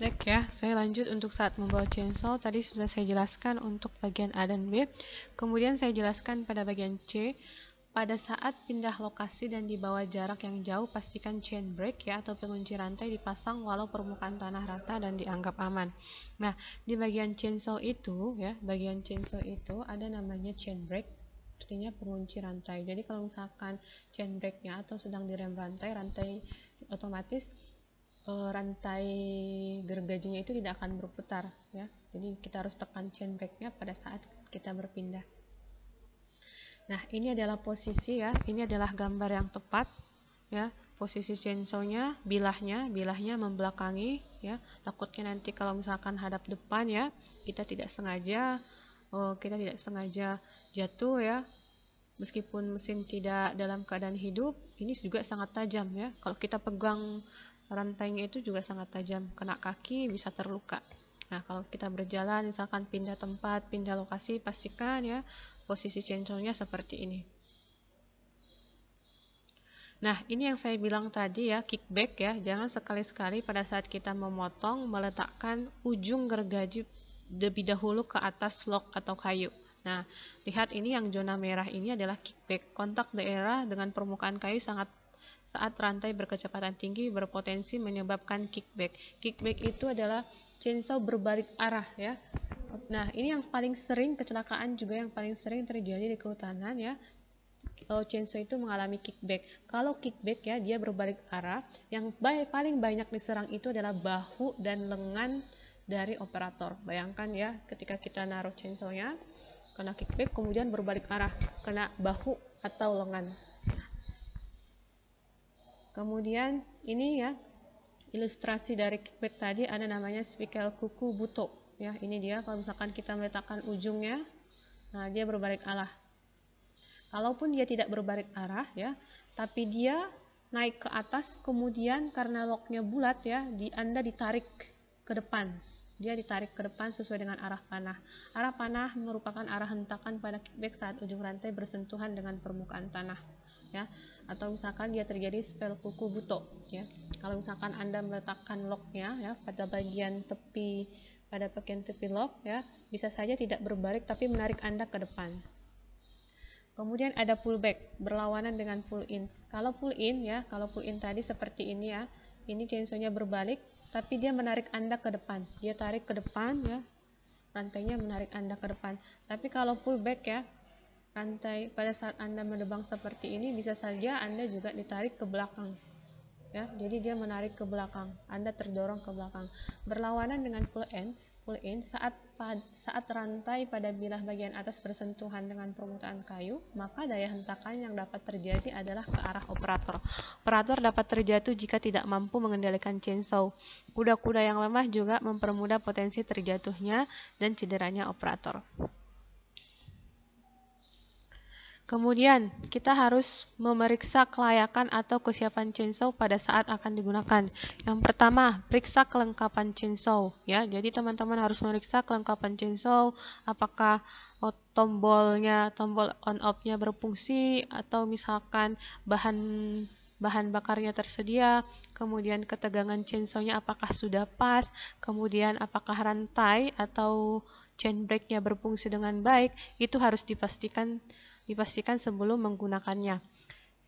Baik ya saya lanjut untuk saat membawa chainsaw tadi sudah saya jelaskan untuk bagian A dan B kemudian saya jelaskan pada bagian C pada saat pindah lokasi dan dibawa jarak yang jauh pastikan chain break ya atau pengunci rantai dipasang walau permukaan tanah rata dan dianggap aman nah di bagian chainsaw itu ya bagian chainsaw itu ada namanya chain break artinya pengunci rantai jadi kalau misalkan chain breaknya atau sedang direm rantai rantai otomatis Eh, rantai gergajinya itu tidak akan berputar ya jadi kita harus tekan chain breaknya pada saat kita berpindah nah ini adalah posisi ya ini adalah gambar yang tepat ya posisi chainsawnya bilahnya, bilahnya membelakangi ya. Takutnya nanti kalau misalkan hadap depan ya, kita tidak sengaja oh, kita tidak sengaja jatuh ya. Meskipun mesin tidak dalam keadaan hidup, ini juga sangat tajam ya. Kalau kita pegang Rantainya itu juga sangat tajam, kena kaki bisa terluka. Nah, kalau kita berjalan, misalkan pindah tempat, pindah lokasi, pastikan ya posisi censornya seperti ini. Nah, ini yang saya bilang tadi ya, kickback ya. Jangan sekali-sekali pada saat kita memotong, meletakkan ujung gergaji lebih dahulu ke atas log atau kayu. Nah, lihat ini yang zona merah ini adalah kickback. Kontak daerah dengan permukaan kayu sangat saat rantai berkecepatan tinggi berpotensi menyebabkan kickback. Kickback itu adalah chainsaw berbalik arah ya. Nah, ini yang paling sering kecelakaan juga yang paling sering terjadi di kehutanan ya. Oh, chainsaw itu mengalami kickback. Kalau kickback ya dia berbalik arah, yang paling banyak diserang itu adalah bahu dan lengan dari operator. Bayangkan ya ketika kita naruh chainsaw chainsawnya kena kickback kemudian berbalik arah kena bahu atau lengan Kemudian ini ya ilustrasi dari kickback tadi ada namanya spikel kuku buto. Ya, ini dia kalau misalkan kita meletakkan ujungnya, nah dia berbalik arah. Kalaupun dia tidak berbalik arah ya, tapi dia naik ke atas kemudian karena loknya bulat ya, di Anda ditarik ke depan. Dia ditarik ke depan sesuai dengan arah panah. Arah panah merupakan arah hentakan pada kickback saat ujung rantai bersentuhan dengan permukaan tanah ya atau misalkan dia terjadi spell kuku buto ya kalau misalkan anda meletakkan locknya ya pada bagian tepi pada bagian tepi lock ya bisa saja tidak berbalik tapi menarik anda ke depan kemudian ada pullback berlawanan dengan pull in kalau pull in ya kalau pull in tadi seperti ini ya ini chainsaw berbalik tapi dia menarik anda ke depan dia tarik ke depan ya rantainya menarik anda ke depan tapi kalau pullback ya rantai pada saat Anda menebang seperti ini bisa saja Anda juga ditarik ke belakang ya jadi dia menarik ke belakang Anda terdorong ke belakang berlawanan dengan pull in pull in saat saat rantai pada bilah bagian atas bersentuhan dengan permukaan kayu maka daya hentakan yang dapat terjadi adalah ke arah operator operator dapat terjatuh jika tidak mampu mengendalikan chainsaw kuda-kuda yang lemah juga mempermudah potensi terjatuhnya dan cederanya operator Kemudian, kita harus memeriksa kelayakan atau kesiapan chainsaw pada saat akan digunakan. Yang pertama, periksa kelengkapan chainsaw. Ya, jadi teman-teman harus memeriksa kelengkapan chainsaw, apakah oh, tombolnya, tombol on offnya berfungsi, atau misalkan bahan bahan bakarnya tersedia, kemudian ketegangan chainsawnya apakah sudah pas, kemudian apakah rantai atau chain brake-nya berfungsi dengan baik, itu harus dipastikan dipastikan sebelum menggunakannya.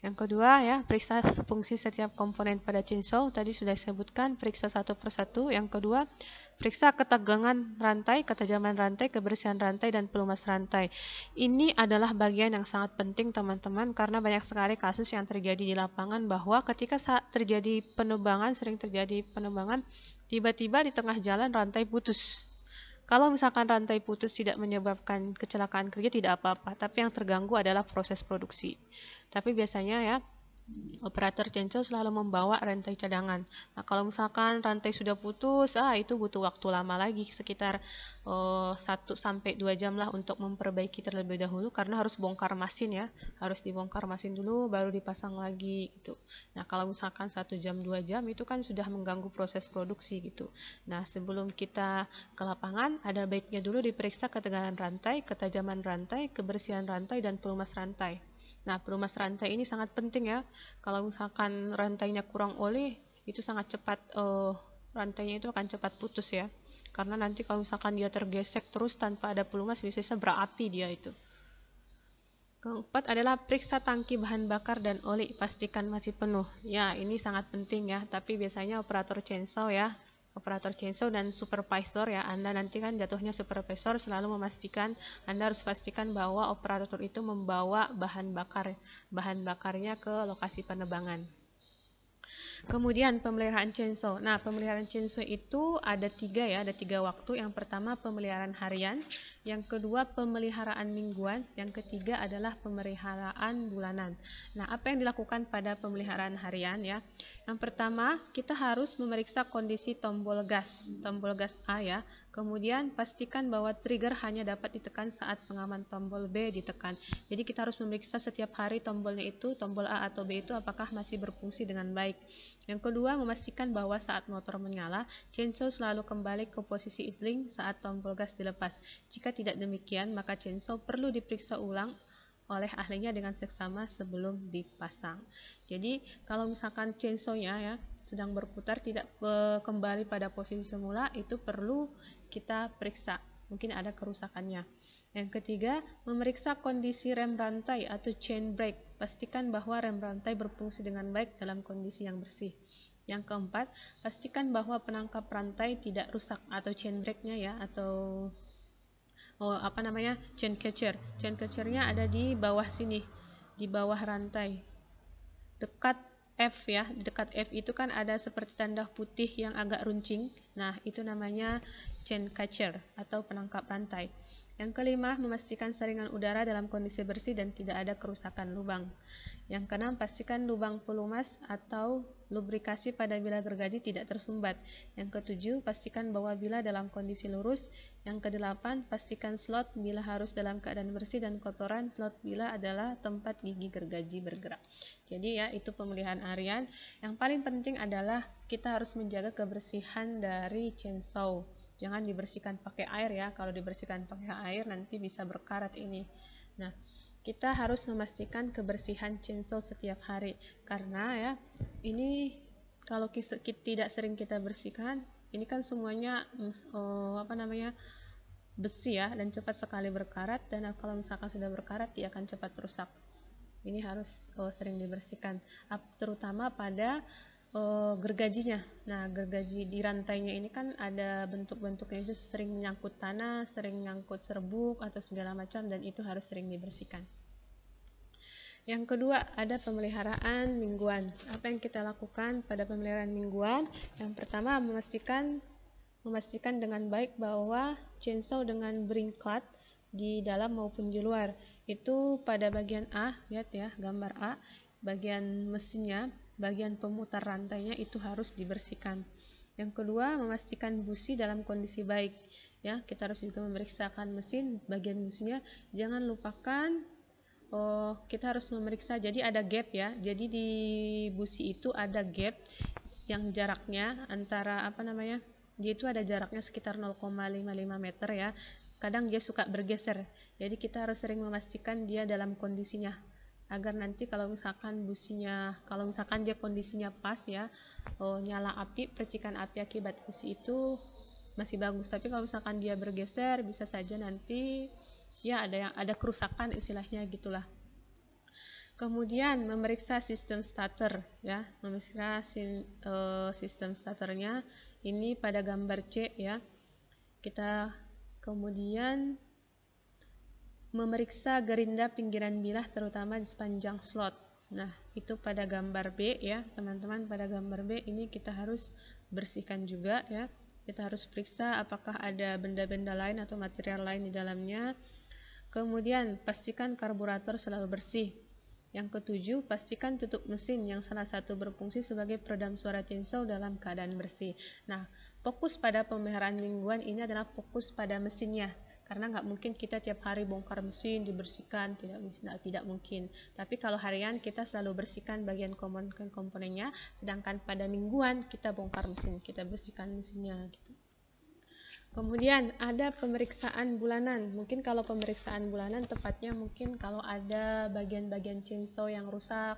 Yang kedua ya, periksa fungsi setiap komponen pada chainsaw. Tadi sudah saya sebutkan, periksa satu persatu. Yang kedua, periksa ketegangan rantai, ketajaman rantai, kebersihan rantai, dan pelumas rantai. Ini adalah bagian yang sangat penting teman-teman, karena banyak sekali kasus yang terjadi di lapangan bahwa ketika terjadi penebangan, sering terjadi penebangan, tiba-tiba di tengah jalan rantai putus. Kalau misalkan rantai putus tidak menyebabkan kecelakaan kerja tidak apa-apa, tapi yang terganggu adalah proses produksi. Tapi biasanya ya operator cancel selalu membawa rantai cadangan. Nah, kalau misalkan rantai sudah putus, ah itu butuh waktu lama lagi sekitar uh, eh, 1 sampai 2 jam lah untuk memperbaiki terlebih dahulu karena harus bongkar mesin ya. Harus dibongkar mesin dulu baru dipasang lagi gitu. Nah, kalau misalkan 1 jam 2 jam itu kan sudah mengganggu proses produksi gitu. Nah, sebelum kita ke lapangan ada baiknya dulu diperiksa ketegangan rantai, ketajaman rantai, kebersihan rantai dan pelumas rantai. Nah, pelumas rantai ini sangat penting ya. Kalau misalkan rantainya kurang oli, itu sangat cepat uh, rantainya itu akan cepat putus ya. Karena nanti kalau misalkan dia tergesek terus tanpa ada pelumas, biasanya berapi dia itu. Keempat adalah periksa tangki bahan bakar dan oli, pastikan masih penuh. Ya, ini sangat penting ya, tapi biasanya operator chainsaw ya operator cancel dan supervisor ya Anda nanti kan jatuhnya supervisor selalu memastikan Anda harus pastikan bahwa operator itu membawa bahan bakar bahan bakarnya ke lokasi penebangan Kemudian pemeliharaan chainsaw. Nah, pemeliharaan chainsaw itu ada tiga ya, ada tiga waktu. Yang pertama pemeliharaan harian, yang kedua pemeliharaan mingguan, yang ketiga adalah pemeliharaan bulanan. Nah, apa yang dilakukan pada pemeliharaan harian ya? Yang pertama, kita harus memeriksa kondisi tombol gas, tombol gas A ya. Kemudian pastikan bahwa trigger hanya dapat ditekan saat pengaman tombol B ditekan. Jadi kita harus memeriksa setiap hari tombolnya itu, tombol A atau B itu apakah masih berfungsi dengan baik. Yang kedua, memastikan bahwa saat motor menyala, chainsaw selalu kembali ke posisi idling saat tombol gas dilepas. Jika tidak demikian, maka chainsaw perlu diperiksa ulang oleh ahlinya dengan seksama sebelum dipasang. Jadi, kalau misalkan chainsaw ya sedang berputar tidak e, kembali pada posisi semula, itu perlu kita periksa. Mungkin ada kerusakannya. Yang ketiga, memeriksa kondisi rem rantai atau chain brake. Pastikan bahwa rem rantai berfungsi dengan baik dalam kondisi yang bersih. Yang keempat, pastikan bahwa penangkap rantai tidak rusak atau chain brake-nya ya atau oh, apa namanya? chain catcher. Chain catcher-nya ada di bawah sini, di bawah rantai. Dekat F ya, dekat F itu kan ada seperti tanda putih yang agak runcing. Nah, itu namanya chain catcher atau penangkap rantai. Yang kelima, memastikan saringan udara dalam kondisi bersih dan tidak ada kerusakan lubang. Yang keenam, pastikan lubang pelumas atau lubrikasi pada bila gergaji tidak tersumbat. Yang ketujuh, pastikan bahwa bila dalam kondisi lurus. Yang kedelapan, pastikan slot bila harus dalam keadaan bersih dan kotoran. Slot bila adalah tempat gigi gergaji bergerak. Jadi ya, itu pemilihan harian. Yang paling penting adalah kita harus menjaga kebersihan dari chainsaw Jangan dibersihkan pakai air ya. Kalau dibersihkan pakai air nanti bisa berkarat ini. Nah, kita harus memastikan kebersihan chainsaw setiap hari karena ya ini kalau tidak sering kita bersihkan, ini kan semuanya oh, apa namanya? besi ya dan cepat sekali berkarat dan kalau misalkan sudah berkarat dia akan cepat rusak ini harus oh, sering dibersihkan terutama pada uh, gergajinya. Nah, gergaji di rantainya ini kan ada bentuk-bentuknya itu sering menyangkut tanah, sering menyangkut serbuk atau segala macam dan itu harus sering dibersihkan. Yang kedua, ada pemeliharaan mingguan. Apa yang kita lakukan pada pemeliharaan mingguan? Yang pertama, memastikan memastikan dengan baik bahwa chainsaw dengan beringkat di dalam maupun di luar itu pada bagian A lihat ya gambar A bagian mesinnya bagian pemutar rantainya itu harus dibersihkan. Yang kedua, memastikan busi dalam kondisi baik. Ya, kita harus juga memeriksakan mesin bagian businya. Jangan lupakan oh, kita harus memeriksa. Jadi ada gap ya. Jadi di busi itu ada gap yang jaraknya antara apa namanya? Dia itu ada jaraknya sekitar 0,55 meter ya. Kadang dia suka bergeser. Jadi kita harus sering memastikan dia dalam kondisinya agar nanti kalau misalkan businya kalau misalkan dia kondisinya pas ya oh, nyala api percikan api akibat busi itu masih bagus tapi kalau misalkan dia bergeser bisa saja nanti ya ada yang ada kerusakan istilahnya gitulah kemudian memeriksa sistem starter ya memeriksa sin, uh, sistem starternya ini pada gambar C ya kita kemudian memeriksa gerinda pinggiran bilah terutama di sepanjang slot. Nah, itu pada gambar B ya, teman-teman pada gambar B ini kita harus bersihkan juga ya. Kita harus periksa apakah ada benda-benda lain atau material lain di dalamnya. Kemudian, pastikan karburator selalu bersih. Yang ketujuh, pastikan tutup mesin yang salah satu berfungsi sebagai peredam suara chainsaw dalam keadaan bersih. Nah, fokus pada pemeliharaan mingguan ini adalah fokus pada mesinnya karena nggak mungkin kita tiap hari bongkar mesin dibersihkan tidak tidak tidak mungkin tapi kalau harian kita selalu bersihkan bagian komponen-komponennya sedangkan pada mingguan kita bongkar mesin kita bersihkan mesinnya gitu. Kemudian ada pemeriksaan bulanan. Mungkin kalau pemeriksaan bulanan tepatnya mungkin kalau ada bagian-bagian chainsaw yang rusak